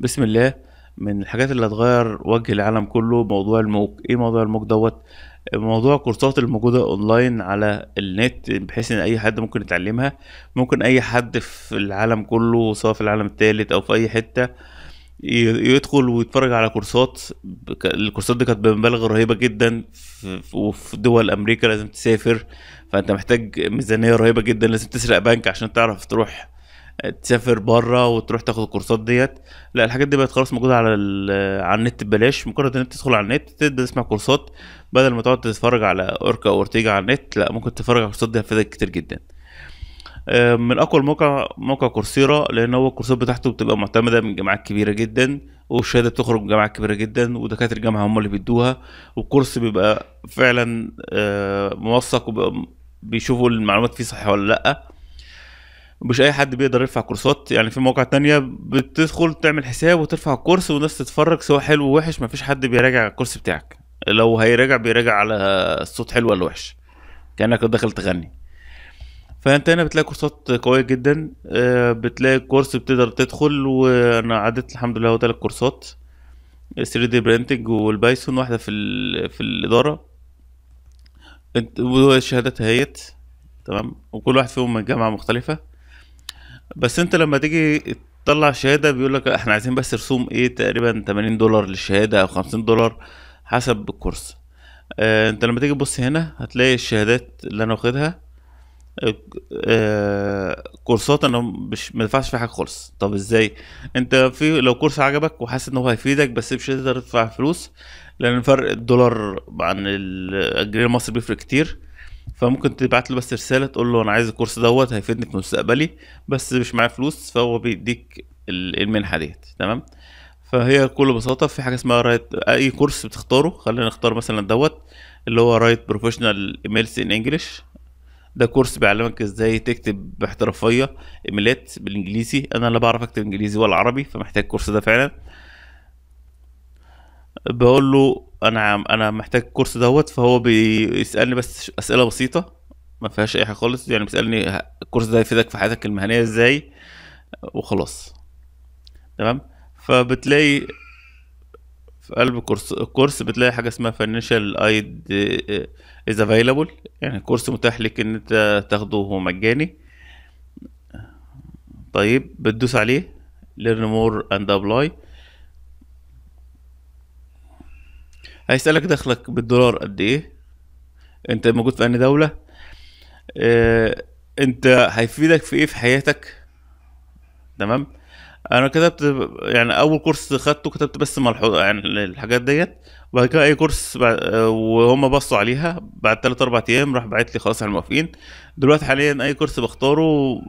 بسم الله من الحاجات اللي هتغير وجه العالم كله موضوع الموك ايه موضوع الموك دوت موضوع الكورسات الموجودة اونلاين على النت بحيث ان اي حد ممكن يتعلمها ممكن اي حد في العالم كله سواء في العالم التالت او في اي حتة يدخل ويتفرج على كورسات الكورسات دي كانت بمبالغ رهيبه جدا وفي دول امريكا لازم تسافر فانت محتاج ميزانيه رهيبه جدا لازم تسرق بنك عشان تعرف تروح تسافر بره وتروح تاخد الكورسات ديت لا الحاجات دي بقت خلاص موجوده على على النت ببلاش مجرد ان انت تدخل على النت تبدا تسمع كورسات بدل ما تقعد تتفرج على اوركا او اورتيجا على النت لا ممكن تتفرج على الكورسات دي هتفيدك كتير جدا آه، من اقوى الموقع موقع كورسيرا لان هو الكورسات بتاعته بتبقى معتمده من جامعات كبيره جدا والشهاده بتخرج من جامعات كبيره جدا ودكاتره الجامعه هم اللي بيدوها والكورس بيبقى فعلا آه، موثق وبيشوفوا المعلومات فيه صحيحه ولا لا مش اي حد بيقدر يرفع كورسات يعني في مواقع تانية بتدخل تعمل حساب وترفع الكورس والناس تتفرج سواء حلو ووحش مفيش حد بيراجع الكورس بتاعك لو هيراجع بيراجع على الصوت حلو ولا وحش كانك داخل تغني فانت هنا بتلاقي كورسات قويه جدا آه، بتلاقي كورس بتقدر تدخل وانا عدت الحمد لله ثلاث كورسات 3 دي برينتنج والبايثون واحده في في الاداره وشهادات هيت تمام وكل واحد فيهم من جامعه مختلفه بس انت لما تيجي تطلع شهاده بيقول لك احنا عايزين بس رسوم ايه تقريبا 80 دولار للشهاده او 50 دولار حسب الكورس آه انت لما تيجي تبص هنا هتلاقي الشهادات اللي انا واخدها آه, آه، كورسات انا مش ما ينفعش فيها حاجه خالص طب ازاي انت في لو كورس عجبك وحاسس ان هو هيفيدك بس مش هتقدر تدفع فلوس لان فرق الدولار عن الجنيه المصري بيفرق كتير فممكن تبعت له بس رساله تقول له انا عايز الكورس دوت هيفيدني في مستقبلي بس مش معايا فلوس فهو بيديك المنحه ديت تمام فهي بكل بساطه في حاجه اسمها رايت اي كورس بتختاره خلينا نختار مثلا دوت اللي هو رايت بروفيشنال ايميلز ان انجلش ده كورس بيعلمك ازاي تكتب باحترافيه ايميلات بالانجليزي انا لا بعرف اكتب انجليزي ولا عربي فمحتاج الكورس ده فعلا بقول له انا انا محتاج الكورس دوت فهو بيسالني بس اسئله بسيطه ما فيهاش اي حاجه خالص يعني بيسالني الكورس ده هيفيدك في حياتك المهنيه ازاي وخلاص تمام فبتلاقي في قلب الكورس الكورس بتلاقي حاجه اسمها فاينانشال ايد از افيلابل يعني الكورس متاح لك ان انت تاخده هو مجاني طيب بتدوس عليه learn more and apply هيسألك دخلك بالدولار قد ايه انت موجود في انهي دولة اه انت هيفيدك في ايه في حياتك تمام انا كتبت يعني اول كورس خدته كتبت بس ملحوظ يعني الحاجات ديت وبعد كده اي كورس وهم بصوا عليها بعد 3 4 ايام راح باعت لي خلاص احنا موافقين دلوقتي حاليا اي كورس بختاره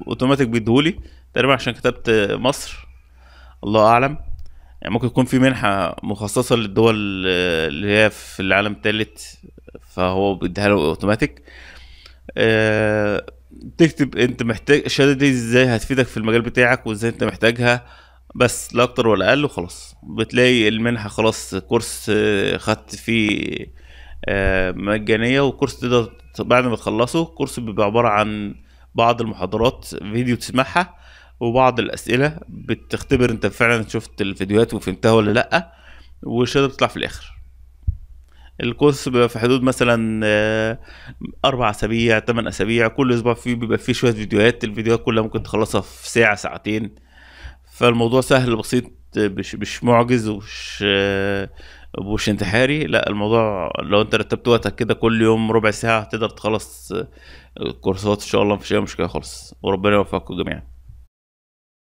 اوتوماتيك بيديهولي تقريبا عشان كتبت مصر الله اعلم يعني ممكن يكون في منحه مخصصه للدول آه، اللي هي في العالم الثالث فهو بيديها له اوتوماتيك آه، تكتب انت محتاج الشهاده دي ازاي هتفيدك في المجال بتاعك وازاي انت محتاجها بس لا اكتر ولا اقل وخلاص بتلاقي المنحه خلاص كورس آه، خدت فيه مجانيه وكورس تقدر بعد ما تخلصه كورس بيبقى عباره عن بعض المحاضرات فيديو تسمعها وبعض الاسئله بتختبر انت فعلا شفت الفيديوهات وفهمتها ولا لا والشهاده بتطلع في الاخر الكورس بيبقى في حدود مثلا آه، اربع اسابيع ثمان اسابيع كل اسبوع فيه بيبقى فيه شويه فيديوهات الفيديوهات كلها ممكن تخلصها في ساعه ساعتين فالموضوع سهل بسيط مش مش معجز ومش آه، بوش انتحاري لا الموضوع لو انت رتبت وقتك كده كل يوم ربع ساعه تقدر تخلص آه، كورسات ان شاء الله مفيش اي مشكله خالص وربنا يوفقكم جميعا